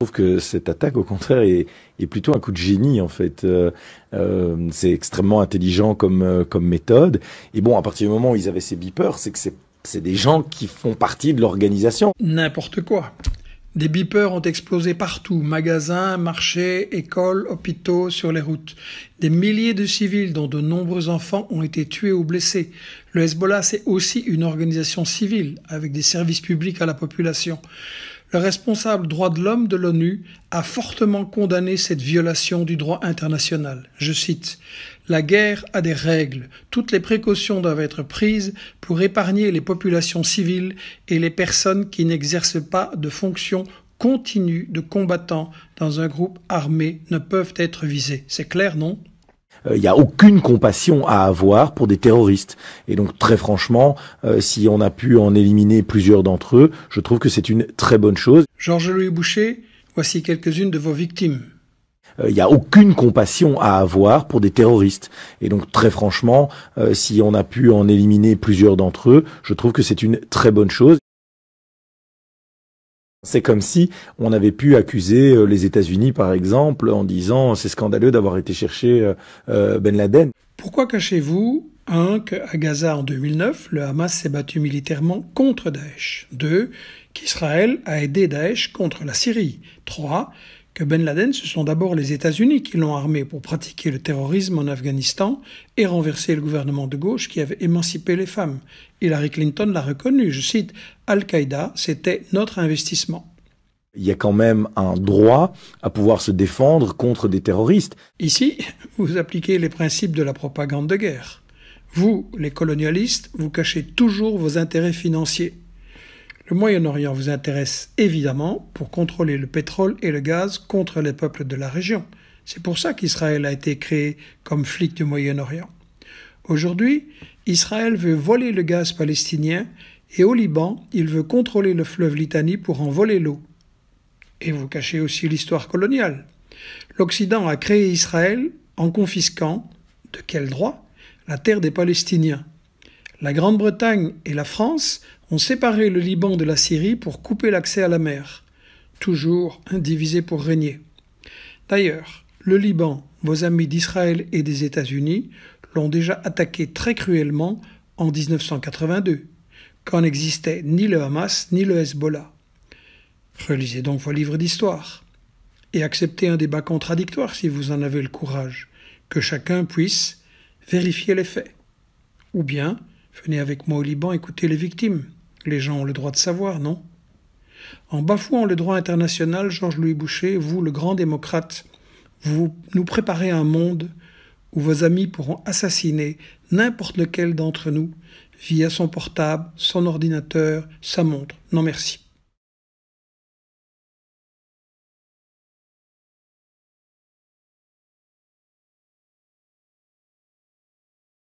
Je trouve que cette attaque, au contraire, est, plutôt un coup de génie en fait. Euh, euh c'est extrêmement intelligent comme euh, comme méthode. Et bon, à partir du moment où ils avaient ces beepers, c'est que c'est des gens qui font partie de l'organisation. N'importe quoi. Des beepers ont explosé partout, magasins, marchés, écoles, hôpitaux, sur les routes. Des milliers de civils, dont de nombreux enfants, ont été tués ou blessés. Le Hezbollah, c'est aussi une organisation civile, avec des services publics à la population le responsable droit de l'homme de l'ONU a fortement condamné cette violation du droit international. Je cite La guerre a des règles. Toutes les précautions doivent être prises pour épargner les populations civiles et les personnes qui n'exercent pas de fonction continue de combattants dans un groupe armé ne peuvent être visées. » C'est clair, non il euh, n'y a aucune compassion à avoir pour des terroristes. Et donc très franchement, euh, si on a pu en éliminer plusieurs d'entre eux, je trouve que c'est une très bonne chose. Georges-Louis Boucher, voici quelques-unes de vos victimes il euh, n'y a aucune compassion à avoir pour des terroristes. Et donc très franchement, si on a pu en éliminer plusieurs d'entre eux, je trouve que c'est une très bonne chose. C'est comme si on avait pu accuser euh, les États-Unis, par exemple, en disant c'est scandaleux d'avoir été chercher euh, euh, Ben Laden. Pourquoi cachez-vous un, qu'à Gaza en 2009, le Hamas s'est battu militairement contre Daesh. 2. qu'Israël a aidé Daesh contre la Syrie. 3. Ben Laden, ce sont d'abord les États-Unis qui l'ont armé pour pratiquer le terrorisme en Afghanistan et renverser le gouvernement de gauche qui avait émancipé les femmes. Hillary Clinton l'a reconnu, je cite, Al-Qaïda, c'était notre investissement. Il y a quand même un droit à pouvoir se défendre contre des terroristes. Ici, vous appliquez les principes de la propagande de guerre. Vous, les colonialistes, vous cachez toujours vos intérêts financiers. Le Moyen-Orient vous intéresse évidemment pour contrôler le pétrole et le gaz contre les peuples de la région. C'est pour ça qu'Israël a été créé comme flic du Moyen-Orient. Aujourd'hui, Israël veut voler le gaz palestinien et au Liban, il veut contrôler le fleuve Litanie pour en voler l'eau. Et vous cachez aussi l'histoire coloniale. L'Occident a créé Israël en confisquant, de quel droit, la terre des Palestiniens. La Grande-Bretagne et la France ont séparé le Liban de la Syrie pour couper l'accès à la mer. Toujours indivisé pour régner. D'ailleurs, le Liban, vos amis d'Israël et des États-Unis, l'ont déjà attaqué très cruellement en 1982, quand n'existait ni le Hamas ni le Hezbollah. Relisez donc vos livres d'histoire et acceptez un débat contradictoire si vous en avez le courage, que chacun puisse vérifier les faits. Ou bien Venez avec moi au Liban écoutez les victimes. Les gens ont le droit de savoir, non En bafouant le droit international, Georges-Louis Boucher, vous, le grand démocrate, vous nous préparez un monde où vos amis pourront assassiner n'importe lequel d'entre nous via son portable, son ordinateur, sa montre. Non merci.